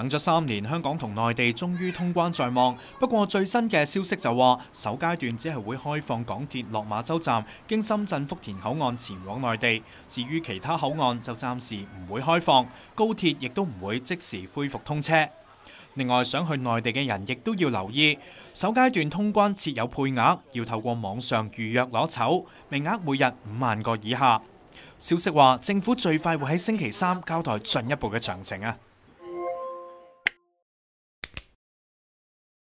等咗三年，香港同內地終於通關在望。不過最新嘅消息就話，首階段只係會開放港鐵落馬洲站經深圳福田口岸前往內地，至於其他口岸就暫時唔會開放。高鐵亦都唔會即時恢復通車。另外，想去內地嘅人亦都要留意，首階段通關設有配額，要透過網上預約攞籌，名額每日五萬個以下。消息話，政府最快會喺星期三交代進一步嘅詳情啊！